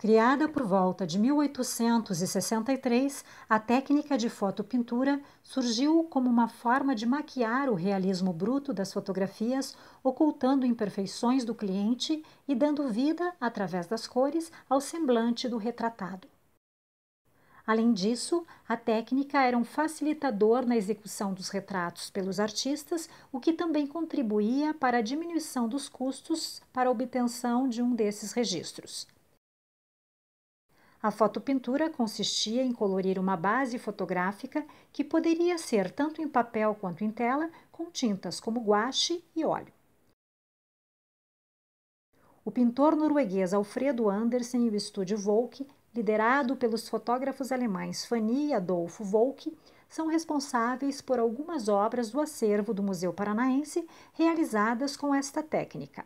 Criada por volta de 1863, a técnica de fotopintura surgiu como uma forma de maquiar o realismo bruto das fotografias, ocultando imperfeições do cliente e dando vida, através das cores, ao semblante do retratado. Além disso, a técnica era um facilitador na execução dos retratos pelos artistas, o que também contribuía para a diminuição dos custos para a obtenção de um desses registros. A fotopintura consistia em colorir uma base fotográfica que poderia ser tanto em papel quanto em tela, com tintas como guache e óleo. O pintor norueguês Alfredo Andersen e o estúdio Volke, liderado pelos fotógrafos alemães Fanny e Adolfo Volke, são responsáveis por algumas obras do acervo do Museu Paranaense realizadas com esta técnica.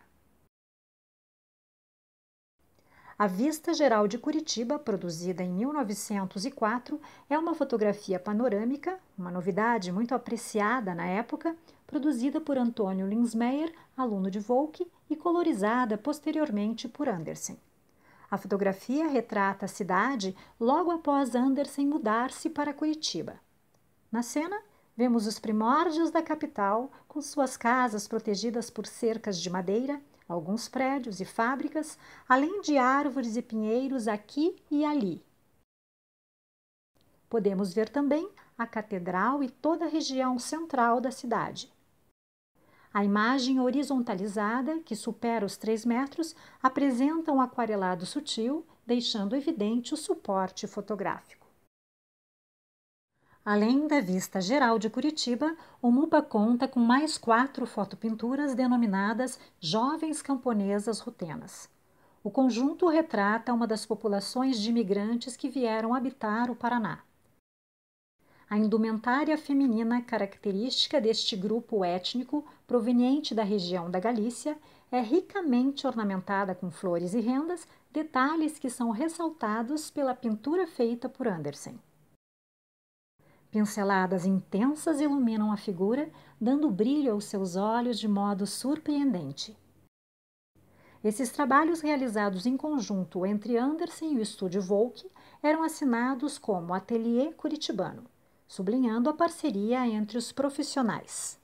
A Vista Geral de Curitiba, produzida em 1904, é uma fotografia panorâmica, uma novidade muito apreciada na época, produzida por Antônio Linsmeyer, aluno de Volk, e colorizada posteriormente por Andersen. A fotografia retrata a cidade logo após Andersen mudar-se para Curitiba. Na cena, vemos os primórdios da capital, com suas casas protegidas por cercas de madeira alguns prédios e fábricas, além de árvores e pinheiros aqui e ali. Podemos ver também a catedral e toda a região central da cidade. A imagem horizontalizada, que supera os 3 metros, apresenta um aquarelado sutil, deixando evidente o suporte fotográfico. Além da vista geral de Curitiba, o MUPA conta com mais quatro fotopinturas denominadas Jovens Camponesas Rutenas. O conjunto retrata uma das populações de imigrantes que vieram habitar o Paraná. A indumentária feminina característica deste grupo étnico, proveniente da região da Galícia, é ricamente ornamentada com flores e rendas, detalhes que são ressaltados pela pintura feita por Andersen. Pinceladas intensas iluminam a figura, dando brilho aos seus olhos de modo surpreendente. Esses trabalhos realizados em conjunto entre Andersen e o estúdio Volk eram assinados como Atelier Curitibano, sublinhando a parceria entre os profissionais.